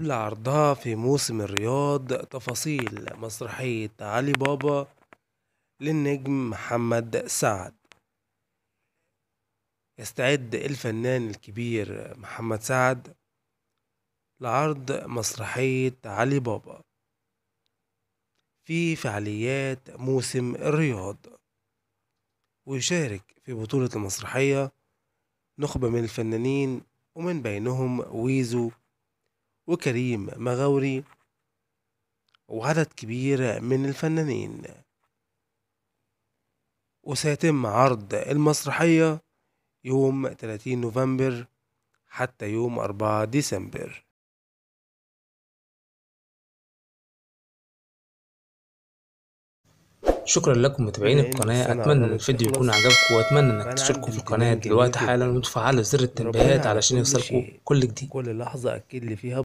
قبل عرضها في موسم الرياض تفاصيل مسرحية علي بابا للنجم محمد سعد يستعد الفنان الكبير محمد سعد لعرض مسرحية علي بابا في فعاليات موسم الرياض ويشارك في بطولة المسرحية نخبة من الفنانين ومن بينهم ويزو وكريم مغاوري وعدد كبير من الفنانين وسيتم عرض المسرحية يوم 30 نوفمبر حتى يوم 4 ديسمبر شكرا لكم متابعين القناة أتمنى إن الفيديو يكون عجبكم وأتمنى إنك تشتركوا في القناة دلوقتي حالا وتفعلوا زر التنبيهات علشان يوصلكم كل جديد كل لحظة أكيد لي فيها